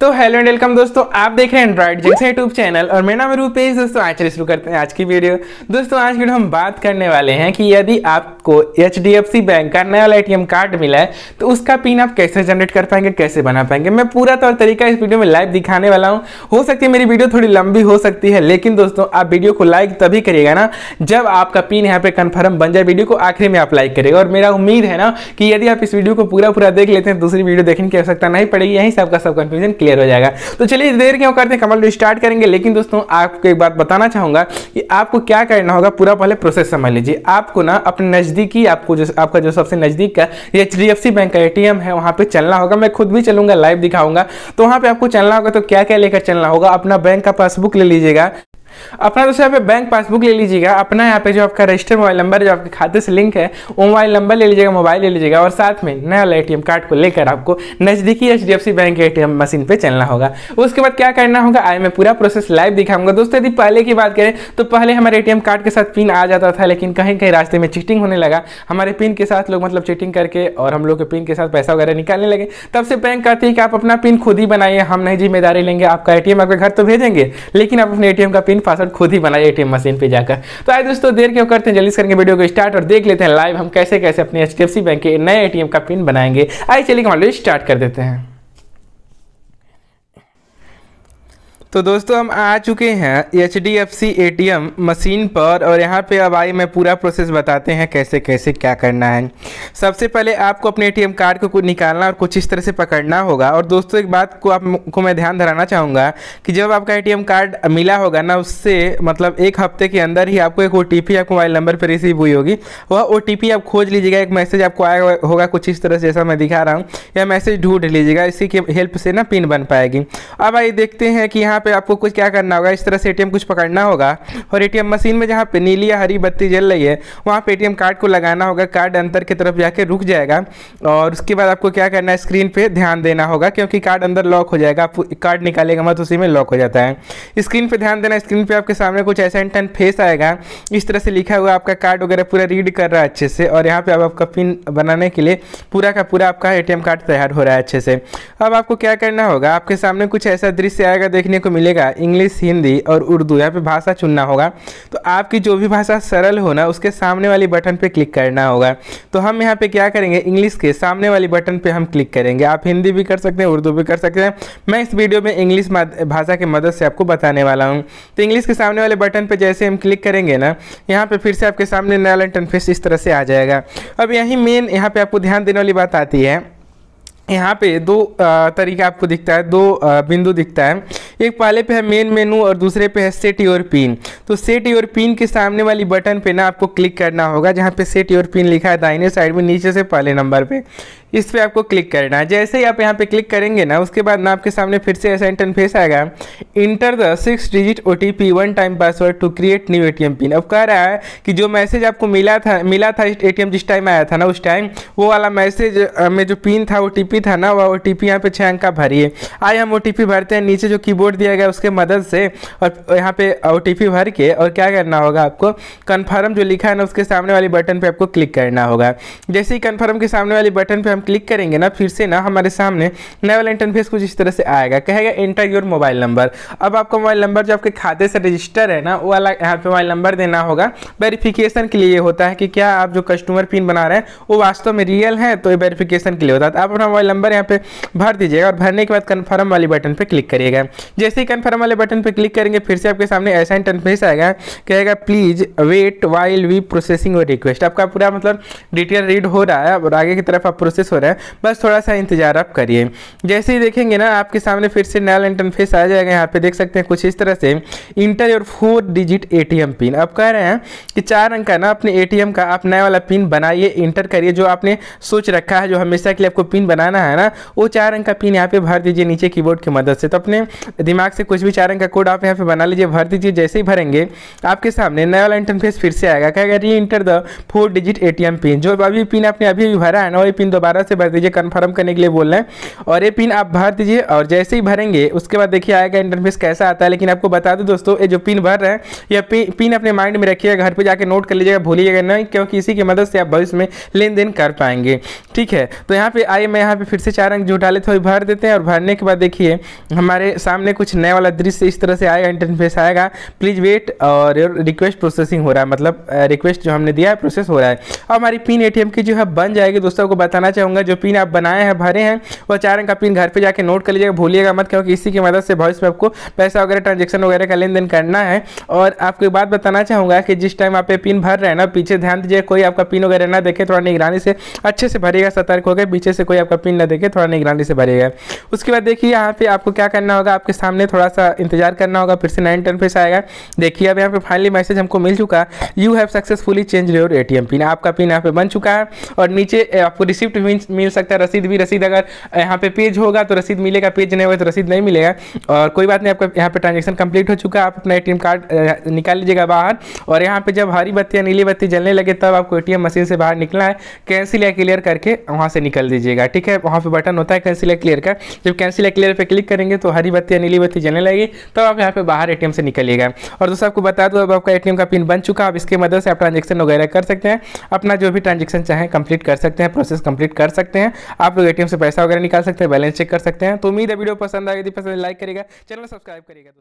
तो hello and welcome दोस्तों आप देख रहे हैं एंड्रॉइड जिनसे यूट्यूब चैनल और मेरा नाम रूपेश दोस्तों आज चलिए शुरू करते हैं आज की वीडियो दोस्तों आज वीडियो हम बात करने वाले हैं कि यदि आपको एच बैंक का नया वाला ए कार्ड मिला है तो उसका पिन आप कैसे जनरेट कर पाएंगे कैसे बना पाएंगे मैं पूरा तौर तरीका इस वीडियो में लाइव दिखाने वाला हूँ हो सकती है मेरी वीडियो थोड़ी लंबी हो सकती है लेकिन दोस्तों आप वीडियो को लाइक तभी करिएगा ना जब आपका पिन यहाँ पे कन्फर्म बन जाए वीडियो को आखिरी में आप लाइक करेगा और मेरा उम्मीद है ना कि यदि आप इस वीडियो को पूरा पूरा देख लेते हैं दूसरी वीडियो देखने की आवश्यकता नहीं पड़ेगी यहीं सबका सब कन्फ्यूजन क्लियर हो जाएगा तो चलिए देर क्यों करते हैं कमल स्टार्ट करेंगे लेकिन दोस्तों आपको एक बात बताना चाहूंगा कि आपको क्या करना होगा पूरा पहले प्रोसेस समझ लीजिए आपको ना अपने नज़दीकी आपको जो आपका जो सबसे नज़दीक का एच बैंक का एटीएम है वहां पर चलना होगा मैं खुद भी चलूंगा लाइव दिखाऊंगा तो वहां पर आपको चलना होगा तो क्या क्या लेकर चलना होगा अपना बैंक का पासबुक ले लीजिएगा अपना दोस्तों यहाँ पे बैंक पासबुक ले लीजिएगा अपना यहाँ पे जो आपका रजिस्टर मोबाइल नंबर जो आपके खाते से लिंक है वो मोबाइल नंबर ले लीजिएगा मोबाइल ले लीजिएगा और साथ में नया वाला ए कार्ड को लेकर आपको नजदीकी एच बैंक ए मशीन पे चलना होगा उसके बाद क्या करना होगा आई मैं पूरा प्रोसेस लाइव दिखाऊंगा दोस्तों यदि पहले की बात करें तो पहले हमारे ए कार्ड के साथ पिन आ जाता था लेकिन कहीं कहीं रास्ते में चिटिंग होने लगा हमारे पिन के साथ लोग मतलब चिटिंग करके और हम लोग के पिन के साथ पैसा वगैरह निकालने लगे तब से बैंक कहती है कि आप अपना पिन खुद ही बनाइए हम नहीं जिम्मेदारी लेंगे आपका ए आपके घर तो भेजेंगे लेकिन आप अपने ए का पिन पासवर्ड खुद ही बनाया एटीएम मशीन पे जाकर तो आए दोस्तों देर क्यों करते हैं जल्दी करेंगे वीडियो को स्टार्ट और देख लेते हैं लाइव हम कैसे कैसे अपने एच बैंक के नए ए का पिन बनाएंगे आइए चलिए लोग स्टार्ट कर देते हैं तो दोस्तों हम आ चुके हैं H D F C A T M machine पर और यहाँ पे अब आई मैं पूरा प्रोसेस बताते हैं कैसे कैसे क्या करना है सबसे पहले आपको अपने ए टी एम कार्ड को निकालना और कुछ इस तरह से पकड़ना होगा और दोस्तों एक बात को आपको मैं ध्यान धराना चाहूँगा कि जब आपका ए टी एम कार्ड मिला होगा ना उससे मतलब एक हफ्ते के अंदर ही आपको एक ओ टी पी आपको मोबाइल नंबर पर रिसीव हुई होगी वह ओ टी पी आप खोज लीजिएगा एक मैसेज आपको आया होगा कुछ इस तरह से जैसा मैं दिखा रहा हूँ या मैसेज ढूंढ लीजिएगा इसी की हेल्प से ना पिन बन पाएगी अब आइए देखते हैं कि यहाँ पे आपको कुछ क्या करना होगा इस तरह से एटीएम कुछ पकड़ना होगा और एटीएम मशीन में जहाँ पे नीली या हरी बत्ती जल रही है वहाँ पे एटीएम कार्ड को लगाना होगा कार्ड अंदर की तरफ जाके रुक जाएगा और उसके बाद आपको क्या करना है स्क्रीन पर ध्यान देना होगा क्योंकि कार्ड अंदर लॉक हो जाएगा आप कार्ड निकालेगा मत उसी में लॉक हो जाता है स्क्रीन पर ध्यान देना स्क्रीन पर आपके सामने कुछ ऐसा इंटर्न फेस आएगा इस तरह से लिखा हुआ आपका कार्ड वगैरह पूरा रीड कर रहा है अच्छे से और यहाँ पर अब आपका पिन बनाने के लिए पूरा का पूरा आपका एटीएम कार्ड तैयार हो रहा है अच्छे से अब आपको क्या करना होगा आपके सामने कुछ ऐसा दृश्य आएगा देखने को मिलेगा इंग्लिश हिंदी और उर्दू यहाँ पे भाषा चुनना होगा तो आपकी जो भी भाषा सरल हो ना उसके सामने वाली बटन पे क्लिक करना होगा तो हम यहाँ पे क्या करेंगे इंग्लिश के सामने वाली बटन पे हम क्लिक करेंगे आप हिंदी भी कर सकते हैं उर्दू भी कर सकते हैं मैं इस वीडियो में इंग्लिश भाषा की मदद से आपको बताने वाला हूँ तो इंग्लिश के सामने वाले बटन पर जैसे हम क्लिक करेंगे ना यहाँ पर फिर से आपके सामने नया लंटन फेस इस तरह से आ जाएगा अब यही मेन यहाँ पर आपको ध्यान देने वाली बात आती है यहाँ पे दो तरीका आपको दिखता है दो बिंदु दिखता है एक पहले पे है मेन मेनू और दूसरे पे है सेट योर पिन तो सेट योर पिन के सामने वाली बटन पे ना आपको क्लिक करना होगा जहाँ पे सेट योर पिन लिखा है दाहिने साइड में नीचे से पहले नंबर पे इस पर आपको क्लिक करना है जैसे ही आप यहाँ पे क्लिक करेंगे ना उसके बाद ना आपके सामने फिर से ऐसा इंटरफेस आएगा enter the six digit O one time password to create new a pin अब कह रहा है कि जो मैसेज आपको मिला था मिला था ए जिस टाइम आया था ना उस टाइम वो वाला मैसेज में जो पिन था ओ था ना वह ओ टी पी यहाँ पे छः अंक का भरिए आइए हम ओ भरते हैं नीचे जो कीबोर्ड दिया गया उसके मदद से और यहाँ पे ओ भर के और क्या करना होगा आपको कन्फर्म जो लिखा है ना उसके सामने वाले बटन पर आपको क्लिक करना होगा जैसे ही कन्फर्म के सामने वाले बटन पर हम क्लिक करेंगे ना फिर से ना हमारे सामने नया वाला इंटरफेस कुछ इस तरह से आएगा कहेगा इंटर योर मोबाइल नंबर अब आपका मोबाइल नंबर जो आपके खाते से रजिस्टर है ना वो वाला यहाँ पे मोबाइल नंबर देना होगा वेरिफिकेशन के लिए होता है कि क्या आप जो कस्टमर पिन बना रहे हैं वो वास्तव में रियल है तो ये वेरीफिकेशन के लिए होता है तो आप अपना मोबाइल नंबर यहाँ पे भर दीजिएगा और भरने के बाद कन्फर्म वाली बटन पर क्लिक करिएगा जैसे ही कन्फर्म वाले बटन पर क्लिक करेंगे फिर से आपके सामने ऐसा इंटरफेस आएगा कहेगा please wait while we processing और रिक्वेस्ट आपका पूरा मतलब डिटेल रीड हो रहा है और आगे की तरफ आप प्रोसेस प्रोसेस हो रहा है बस थोड़ा सा इंतजार आप करिए जैसे ही देखेंगे ना आपके सामने फिर से नया इंटरफेस आ जाएगा यहाँ पे देख सकते हैं कुछ इस तरह से enter your four digit a pin अब कह रहे हैं कि चार अंक का ना अपने ए का आप नया वाला पिन बनाइए इंटर करिए जो आपने सोच रखा है जो हमेशा के लिए आपको पिन बनाना है ना वो चार अंक का पिन यहाँ पे भर दीजिए नीचे की की मदद से तो अपने दिमाग से कुछ भी चार अंक का कोड आप यहाँ पे बना लीजिए भर दीजिए जैसे ही भरेंगे आपके सामने नया वाला इंटरफेस फिर से आएगा क्या re enter the four digit a pin जो अभी पिन आपने अभी भी भरा है ना वही पिन दोबारा दोबारा से भर दीजिए कन्फर्म करने के लिए बोल रहे हैं और ये पिन आप भर दीजिए और जैसे ही भरेंगे उसके बाद देखिए आएगा इंटरफेस कैसा आता है लेकिन आपको बता दूँ दोस्तों ये जो पिन भर रहे हैं यह पिन अपने माइंड में रखिएगा घर पर जाकर नोट कर लीजिएगा भूलिएगा नहीं क्योंकि इसी की मदद से आप भविष्य में लेन देन कर पाएंगे ठीक है तो यहाँ पे आइए मैं यहाँ पे फिर से चार अंक जुटा लेते हुए भर देते हैं और भरने के बाद देखिए हमारे सामने कुछ नया वाला दृश्य इस तरह से आएगा इंटरफेस आएगा प्लीज़ वेट और रिक्वेस्ट प्रोसेसिंग हो रहा है मतलब रिक्वेस्ट जो हमने दिया है प्रोसेस हो रहा है अब हमारी पिन एटीएम की जो है बन जाएगी दोस्तों को बताना चाहूँगा होंगे जो पिन आप बनाए हैं भरे हैं वह चार अंक का पिन घर पर जाकर नोट कर लीजिएगा भूलिएगा मत क्योंकि इसी की मदद से भविष्य में आपको पैसा वगैरह ट्रांजेक्शन वगैरह का लेन करना है और आपको एक बात बताना चाहूँगा कि जिस टाइम आप ये पिन भर रहे हैं ना पीछे ध्यान दीजिए कोई आपका पिन वगैरह ना देखे थोड़ा निगरानी से अच्छे से भरेगा सतर्क होकर पीछे से कोई आपका पिन ना देखे थोड़ा निगरानी से भरेगा उसके बाद देखिए यहाँ पे आपको क्या करना होगा आपके सामने थोड़ा सा इंतजार करना होगा फिर से नाइन टेन फिर आएगा देखिए अब यहाँ पे फाइनली मैसेज हमको मिल चुका है you have successfully change your ATM pin आपका पिन यहाँ पे बन चुका है और नीचे आपको रिसिप्ट भी मिल मिल सकता है रसीद भी रसीद अगर यहाँ पे पेज होगा तो रसीद मिलेगा पेज नहीं होगा तो रसीद नहीं मिलेगा और कोई बात नहीं आपका यहाँ पे ट्रांजेक्शन कंप्लीट हो चुका है आप अपना ए कार्ड निकाल लीजिएगा बाहर और यहाँ पे जब हरी बत्ती या नीली बत्ती जलने लगे तब आपको ए मशीन से बाहर निकलना है कैंसिल या क्लियर करके वहाँ से निकल दीजिएगा ठीक है वहाँ पर बटन होता है कैंसिल या क्लियर का जब कैंसिल या क्लियर पर क्लिक करेंगे तो हरी बत्ती या नीली बत्ती जलने लगेगी तब आप यहाँ पर बाहर ए से निकलिएगा और दोस्तों आपको बता दो अब आपका ए का पिन बन चुका है अब इसकी मदद से आप ट्रांजेक्शन वगैरह कर सकते हैं अपना जो भी ट्रांजेक्शन चाहें कंप्लीट कर सकते हैं प्रोसेस कंप्लीट कर कर सकते हैं आप लोग एटीएम से पैसा वगैरह निकाल सकते हैं बैलेंस चेक कर सकते हैं तो उम्मीद है वीडियो पसंद आएगी पसंद लाइक करेगा चैनल सब्सक्राइब करेगा